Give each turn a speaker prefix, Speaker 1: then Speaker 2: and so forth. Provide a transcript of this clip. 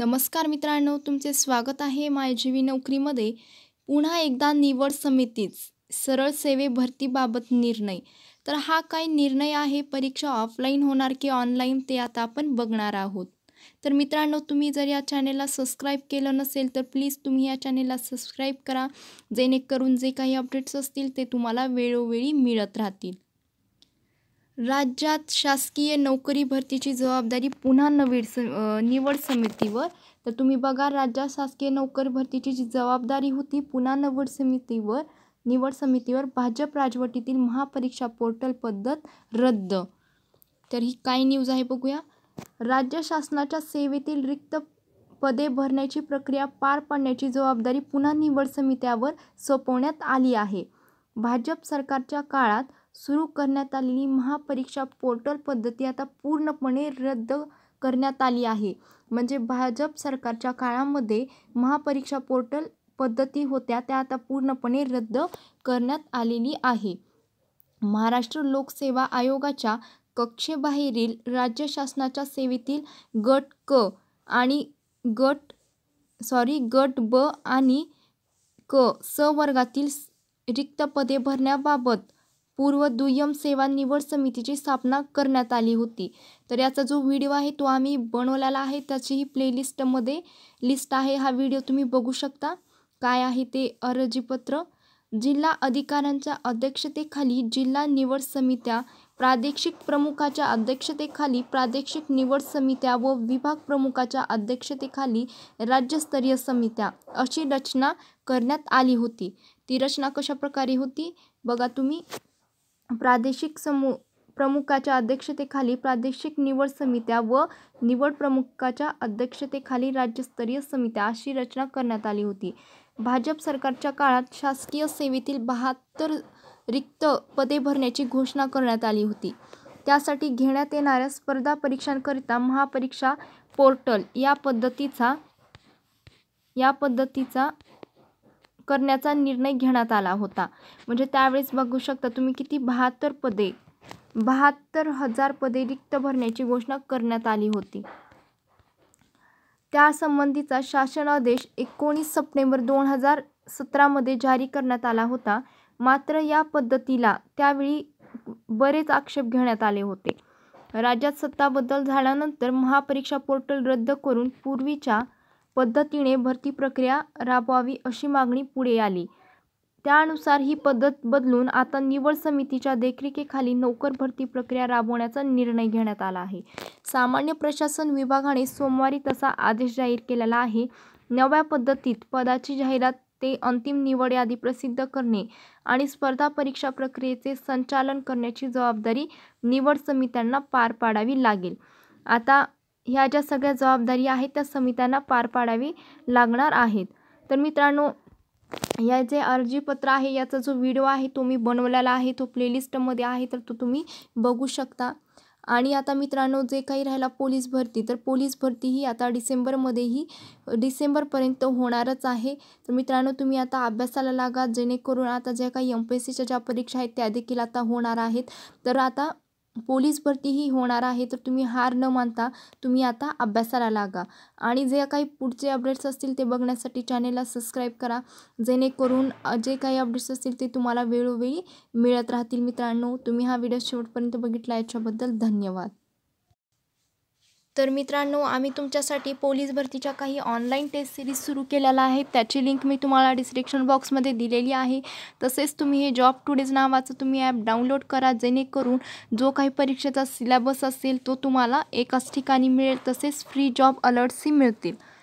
Speaker 1: नमस्कार मित्रांनो तुमचे स्वागत आहे मायजीवी नोकरीमध्ये पुन्हा एकदा निवड समितीच सरळ सेवे भरतीबाबत निर्णय तर हा काय निर्णय आहे परीक्षा ऑफलाईन होणार की ऑनलाईन ते आता आपण बघणार आहोत तर मित्रांनो तुम्ही जर या चॅनेलला सबस्क्राईब केलं नसेल तर प्लीज तुम्ही या चॅनेलला सबस्क्राईब करा जेणेकरून जे काही अपडेट्स असतील ते तुम्हाला वेळोवेळी मिळत राहतील राज्यात शासकीय नोकरी भरतीची जबाबदारी पुन्हा नवीड स निवड समितीवर तर तुम्ही बघा राज्यात शासकीय नोकर भरतीची जी जबाबदारी होती पुन्हा निवड समितीवर निवड समितीवर भाजप राजवटीतील महापरीक्षा पोर्टल पद्धत रद्द तर ही काय न्यूज आहे बघूया राज्य शासनाच्या सेवेतील रिक्त पदे भरण्याची प्रक्रिया पार पाडण्याची जबाबदारी पुन्हा निवड समित्यावर सोपवण्यात आली आहे भाजप सरकारच्या काळात सुरू करण्यात आलेली महापरीक्षा पोर्टल पद्धती आता पूर्णपणे रद्द करण्यात आली आहे म्हणजे भाजप सरकारच्या काळामध्ये महापरीक्षा पोर्टल पद्धती होत्या त्या आता पूर्णपणे रद्द करण्यात आलेली आहे महाराष्ट्र लोकसेवा आयोगाच्या कक्षेबाहेरील राज्य शासनाच्या सेवेतील गट क आणि गट सॉरी गट ब आणि क स वर्गातील रिक्त पदे भरण्याबाबत पूर्व दुय्यम सेवा निवड समितीची स्थापना करण्यात आली होती तर याचा जो व्हिडिओ आहे तो आम्ही बनवलेला आहे त्याचीही प्लेलिस्टमध्ये लिस्ट आहे हा व्हिडिओ तुम्ही बघू शकता काय आहे ते अर्जीपत्र जिल्हा अधिकाऱ्यांच्या अध्यक्षतेखाली जिल्हा निवड समित्या प्रादेशिक प्रमुखाच्या अध्यक्षतेखाली प्रादेशिक निवड समित्या व विभाग प्रमुखाच्या अध्यक्षतेखाली राज्यस्तरीय समित्या अशी रचना करण्यात आली होती ती रचना कशा प्रकारे होती बघा तुम्ही प्रादेशिक समू प्रमुखाच्या अध्यक्षतेखाली प्रादेशिक निवड समित्या व निवड प्रमुखाच्या अध्यक्षतेखाली राज्यस्तरीय समित्या अशी रचना करण्यात आली होती भाजप सरकारच्या काळात शासकीय सेवेतील बहात्तर रिक्त पदे भरण्याची घोषणा करण्यात आली होती त्यासाठी घेण्यात येणाऱ्या स्पर्धा परीक्षांकरिता महापरीक्षा पोर्टल या पद्धतीचा या पद्धतीचा करण्याचा निर्णय घेण्यात आला होता म्हणजे त्यावेळेस बघू शकता तुम्ही किती बहात्तर पदे बहात्तर हजार पदे रिक्त भरण्याची घोषणा करण्यात आली होती त्यासंबंधीचा शासन आदेश एकोणीस सप्टेंबर दोन हजार सतरामध्ये जारी करण्यात आला होता मात्र या पद्धतीला त्यावेळी बरेच आक्षेप घेण्यात आले होते राज्यात सत्ता बदल झाल्यानंतर महापरीक्षा पोर्टल रद्द करून पूर्वीच्या पद्धतीने भरती प्रक्रिया राबवावी अशी मागणी पुढे आली त्यानुसार ही पद्धत बदलून आता निवड समितीच्या देखरेखीखाली नोकर भरती प्रक्रिया राबवण्याचा निर्णय घेण्यात आला आहे सामान्य प्रशासन विभागाने सोमवारी तसा आदेश जाहीर केलेला आहे नव्या पद्धतीत पदाची जाहिरात ते अंतिम निवड यादी प्रसिद्ध करणे आणि स्पर्धा परीक्षा प्रक्रियेचे संचालन करण्याची जबाबदारी निवड समित्यांना पार पाडावी लागेल आता ह्या ज्या सगळ्या जबाबदारी आहेत त्या समित्यांना पार पाडावी लागणार आहेत तर मित्रांनो या जे अर्जीपत्र आहे याचा जो व्हिडिओ आहे तो मी बनवलेला आहे तो प्लेलिस्टमध्ये आहे तर तो तुम्ही बघू शकता आणि आता मित्रांनो जे काही राहिला पोलीस भरती तर पोलीस भरती ही आता डिसेंबरमध्येही डिसेंबरपर्यंत होणारच आहे तर मित्रांनो तुम्ही आता अभ्यासाला लागा जेणेकरून आता ज्या काही एम पी एस सीच्या ज्या परीक्षा आहेत त्या देखील आता होणार आहेत तर आता पोलीस भरतीही होणार आहे तर तुम्ही हार न मानता तुम्ही आता अभ्यासाला लागा आणि जे काही पुढचे अपडेट्स असतील ते बघण्यासाठी चॅनेलला सबस्क्राईब करा जेणेकरून जे काही अपडेट्स असतील ते तुम्हाला वेळोवेळी मिळत राहतील मित्रांनो तुम्ही हा व्हिडिओ शेवटपर्यंत बघितला याच्याबद्दल धन्यवाद तर मित्रांनो आम्ही तुमच्यासाठी पोलीस भरतीच्या काही ऑनलाईन टेस्ट सिरीज सुरू केलेला आहे त्याची लिंक मी तुम्हाला डिस्क्रिप्शन बॉक्समध्ये दिलेली आहे तसेच तुम्ही हे जॉब टुडेज नावाचं तुम्ही ॲप डाउनलोड करा जेणेकरून जो काही परीक्षेचा सिलेबस असेल तो तुम्हाला एकाच ठिकाणी मिळेल तसेच फ्री जॉब अलर्ट्सही मिळतील